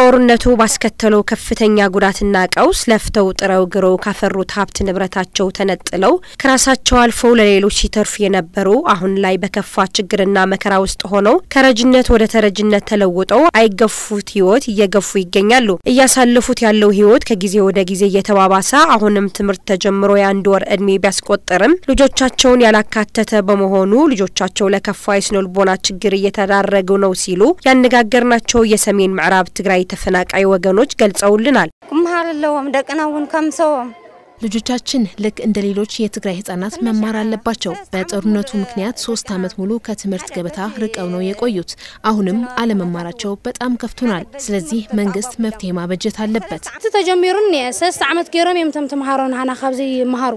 ጦርነቱ ባስከተለው ከፍተኛ ጉዳትና ቀውስ ለፍተው ጥረው ግረው ካፈሩት ሀብት ንብረታቸው ተነጥለው ከራሳቸው አልፈው ለሌሎች ሲተርፉ የነበሩ አሁን ላይ በከፋ ችግርና መከራ ውስጥ ሆነው ከረጅነት ወደ ተረጅነት ተለውጠው አይገፉት ህይወት እየገፉ ይገኛሉ። እያሳለፉት ያለው ህይወት ከጊዜ ወደ ጊዜ እየተባባሰ አሁንም ትምህርት ተጀምሮ የአንድ ወር እድሜ ቢያስቆጥርም ልጆቻቸውን ያላካተተ በመሆኑ ልጆቻቸው ለከፋ የስነልቦና ችግር እየተዳረጉ ነው ሲሉ ያነጋገርናቸው የሰሜን ምዕራብ ትግራይ አስተያየት ተፈናቃይ ወገኖች ገልጸውልናል። ቁምሃር ደቅናውን ከምሰውም ልጆቻችን ልክ እንደ ሌሎች የትግራይ ህጻናት መማር አለባቸው። በጦርነቱ ምክንያት ሶስት ዓመት ሙሉ ከትምህርት ገበታ ርቀው ነው የቆዩት። አሁንም አለመማራቸው በጣም ከፍቶናል። ስለዚህ መንግስት መፍትሄ ማበጀት አለበት። ተጀሚሩን ሶስት ዓመት ገይሮም እዮም ተምሃሮ ካብዚ ይመሃሩ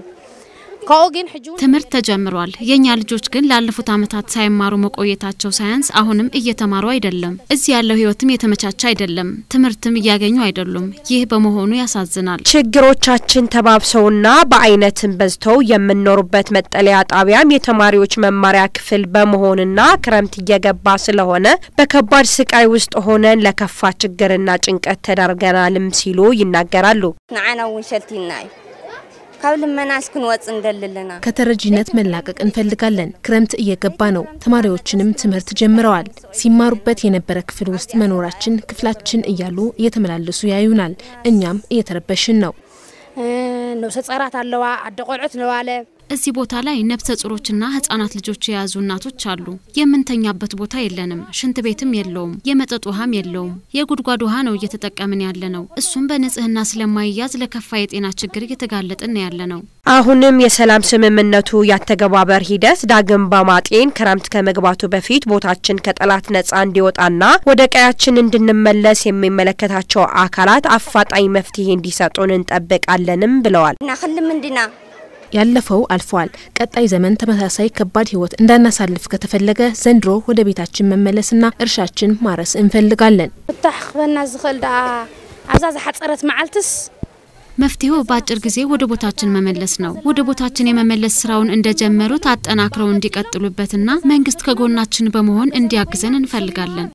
ትምህርት ተጀምሯል። የእኛ ልጆች ግን ላለፉት ዓመታት ሳይማሩ መቆየታቸው ሳያንስ አሁንም እየተማሩ አይደለም። እዚህ ያለው ህይወትም የተመቻቸ አይደለም። ትምህርትም እያገኙ አይደሉም። ይህ በመሆኑ ያሳዝናል። ችግሮቻችን ተባብሰውና በአይነትም በዝተው የምንኖሩበት መጠለያ ጣቢያም የተማሪዎች መማሪያ ክፍል በመሆንና ክረምት እየገባ ስለሆነ በከባድ ስቃይ ውስጥ ሆነን ለከፋ ችግርና ጭንቀት ተዳርገናልም ሲሉ ይናገራሉ። ንዓና እውን ሸልቲና ካብ ልመናስ ክንወፅ እንደልልና ከተረጂነት መላቀቅ እንፈልጋለን። ክረምት እየገባ ነው። ተማሪዎችንም ትምህርት ጀምረዋል። ሲማሩበት የነበረ ክፍል ውስጥ መኖራችን ክፍላችን እያሉ እየተመላለሱ ያዩናል። እኛም እየተረበሽን ነው። ነብሰ ጸራት ኣለዋ ኣደ ቆልዑት እዚህ ቦታ ላይ ነብሰ ጽሮችና ህጻናት ልጆች የያዙ እናቶች አሉ። የምንተኛበት ቦታ የለንም፣ ሽንት ቤትም የለውም፣ የመጠጥ ውሃም የለውም። የጉድጓድ ውሃ ነው እየተጠቀምን ያለ ነው። እሱም በንጽህና ስለማይያዝ ለከፋ የጤና ችግር እየተጋለጥን ያለ ነው። አሁንም የሰላም ስምምነቱ ያተገባበር ሂደት ዳግም በማጤን ክረምት ከመግባቱ በፊት ቦታችን ከጠላት ነጻ እንዲወጣና ወደ ቀያችን እንድንመለስ የሚመለከታቸው አካላት አፋጣኝ መፍትሄ እንዲሰጡን እንጠብቃለንም ብለዋል። ያለፈው አልፏል። ቀጣይ ዘመን ተመሳሳይ ከባድ ህይወት እንዳናሳልፍ ከተፈለገ ዘንድሮ ወደ ቤታችን መመለስና እርሻችን ማረስ እንፈልጋለን። ፍታሕ ክበና ዝኽእል ዳ ኣብዛ ዝሓፀረት መዓልትስ መፍትሄው በአጭር ጊዜ ወደ ቦታችን መመለስ ነው። ወደ ቦታችን የመመለስ ስራውን እንደጀመሩት አጠናክረው እንዲቀጥሉበትና መንግስት ከጎናችን በመሆን እንዲያግዘን እንፈልጋለን።